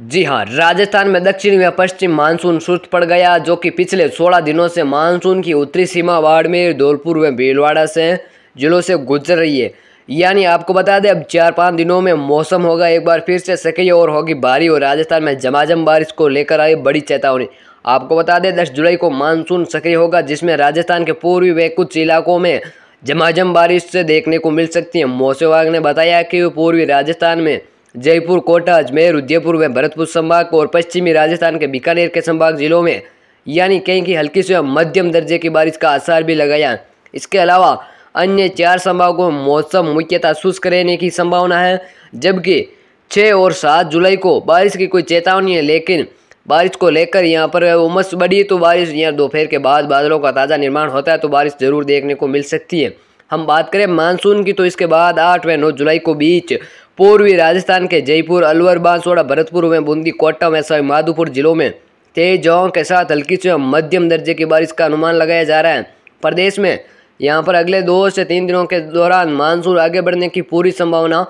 जी हाँ राजस्थान में दक्षिण व पश्चिम मानसून सुस्त पड़ गया जो कि पिछले 16 दिनों से मानसून की उत्तरी सीमा बाड़मेर धौलपुर व भीलवाड़ा से जिलों से गुजर रही है यानी आपको बता दें अब चार पाँच दिनों में मौसम होगा एक बार फिर से सक्रिय और होगी भारी और राजस्थान में झमाझम बारिश को लेकर आई बड़ी चेतावनी आपको बता दें दस जुलाई को मानसून सक्रिय होगा जिसमें राजस्थान के पूर्वी व कुछ इलाकों में झमाझम बारिश से देखने को मिल सकती है मौसम विभाग ने बताया कि पूर्वी राजस्थान में जयपुर कोटा अजमेर उदयपुर में भरतपुर संभाग और पश्चिमी राजस्थान के बीकानेर के संभाग जिलों में यानी कहीं की हल्की से मध्यम दर्जे की बारिश का आसार भी लगाया इसके अलावा अन्य चार संभागों में मौसम मुख्यतः शुष्क रहने की संभावना है जबकि छः और सात जुलाई को बारिश की कोई चेतावनी है लेकिन बारिश को लेकर यहाँ पर उमस बढ़ी तो बारिश यहाँ दोपहर के बाद बादलों का ताज़ा निर्माण होता है तो बारिश ज़रूर देखने को मिल सकती है हम बात करें मानसून की तो इसके बाद आठ व नौ जुलाई को बीच पूर्वी राजस्थान के जयपुर अलवर बांसवाड़ा भरतपुर में बूंदी कोटा में सवाई माधोपुर जिलों में तेज जवाओं के साथ हल्की से मध्यम दर्जे की बारिश का अनुमान लगाया जा रहा है प्रदेश में यहाँ पर अगले दो से तीन दिनों के दौरान मानसून आगे बढ़ने की पूरी संभावना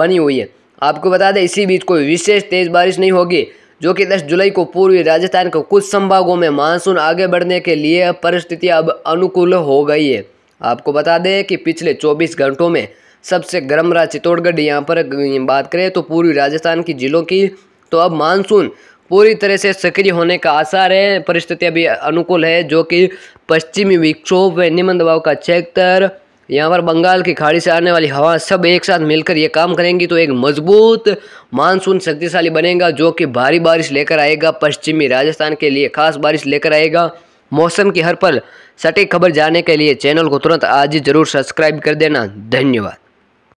बनी हुई है आपको बता दें इसी बीच कोई विशेष तेज बारिश नहीं होगी जो कि 10 जुलाई को पूर्वी राजस्थान के कुछ संभागों में मानसून आगे बढ़ने के लिए परिस्थितियां अब अनुकूल हो गई है आपको बता दें कि पिछले 24 घंटों में सबसे गर्म रहा चित्तौड़गढ़ यहाँ पर बात करें तो पूरी राजस्थान की जिलों की तो अब मानसून पूरी तरह से सक्रिय होने का आसार है परिस्थिति भी अनुकूल है जो कि पश्चिमी विक्षोभ व निम्न दबाव का क्षेत्र यहाँ पर बंगाल की खाड़ी से आने वाली हवा सब एक साथ मिलकर ये काम करेंगी तो एक मजबूत मानसून शक्तिशाली बनेगा जो कि भारी बारिश लेकर आएगा पश्चिमी राजस्थान के लिए खास बारिश लेकर आएगा मौसम की हर पल सटीक खबर जानने के लिए चैनल को तुरंत आज ही जरूर सब्सक्राइब कर देना धन्यवाद